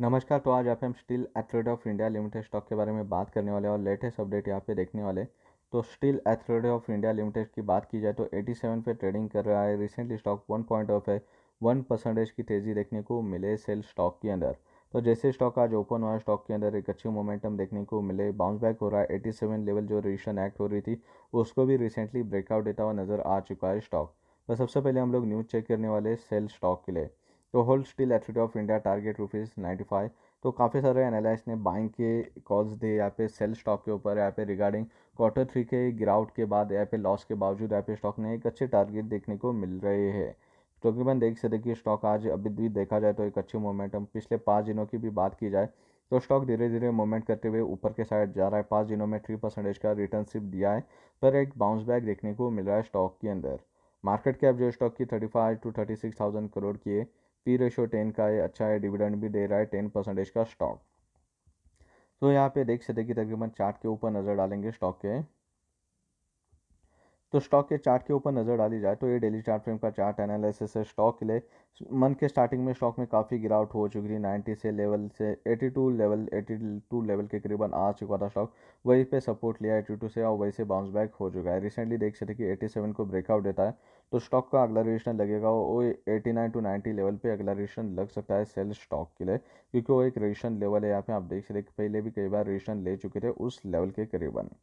नमस्कार तो आज आप हम Steel Authority of India Limited stock के बारे में बात करने वाले और लेटेस्ट अपडेट यहाँ पे देखने वाले तो Steel Authority of India Limited की बात की जाए तो 87 पे ट्रेडिंग कर रहा है recently stock one point of है वन परसेंटेज की तेज़ी देखने को मिले सेल स्टॉक के अंदर तो जैसे स्टॉक आज ओपन हुआ स्टॉक के अंदर एक अच्छी मोमेंटम देखने को मिले बाउंस बैक हो रहा है एटी लेवल जो रिशन एक्ट हो रही थी उसको भी रिसेंटली ब्रेकआउट देता हुआ नज़र आ चुका है स्टॉक तो सबसे पहले हम लोग न्यूज़ चेक करने वाले सेल स्टॉक के लिए तो whole Steel Authority of India target rupees ninety five तो काफ़ी सारे एनालिस ने बाइंग के कॉल्स दिए यहाँ पे सेल स्टॉक के ऊपर यहाँ पे रिगार्डिंग क्वार्टर थ्री के गिरावट के बाद यहाँ पे लॉस के बावजूद यहाँ पे स्टॉक ने एक अच्छे टारगेट देखने को मिल रहे हैं तकरीबन देख सकते कि स्टॉक आज अभी भी देखा जाए तो एक अच्छी मोमेंटम पिछले पाँच दिनों की भी बात की जाए तो स्टॉक धीरे धीरे मूवमेंट करते हुए ऊपर के साइड जा रहा है पाँच दिनों में थ्री परसेंटेज का रिटर्न सिर्फ दिया है पर एक बाउंस बैक देखने को मिल रहा है स्टॉक के अंदर मार्केट कैप जो स्टॉक की thirty five to thirty six thousand crore की है पी रेशो टेन का है अच्छा है डिविडेंड भी दे रहा है टेन परसेंटेज का स्टॉक तो यहाँ पे देख सकते कि तकरीबन चार्ट के ऊपर नज़र डालेंगे स्टॉक के तो स्टॉक के चार्ट के ऊपर नज़र डाली जाए तो ये डेली चार्ट फ्रेम का चार्ट एनालिसिस है स्टॉक के लिए मंथ के स्टार्टिंग में स्टॉक में काफ़ी गिरावट हो चुकी थी नाइन्टी से लेवल से eighty two level eighty two level के करीबन आ चुका था स्टॉक वहीं पे सपोर्ट लिया एटी टू से और वहीं से बाउंस बैक हो चुका है रिसेंटली देख सकते कि एटी सेवन को ब्रेकआउट देता है तो स्टॉक का अगला रिएशन लगेगा वो नाइन टू नाइन्टी लेवल पे अगला रिएशन लग सकता है सेल स्टॉक के लिए क्योंकि वो एक रिएशन लेवल है यहाँ पे आप देख सकते पहले भी कई बार रिएशन ले चुके थे उस लेवल के करीबन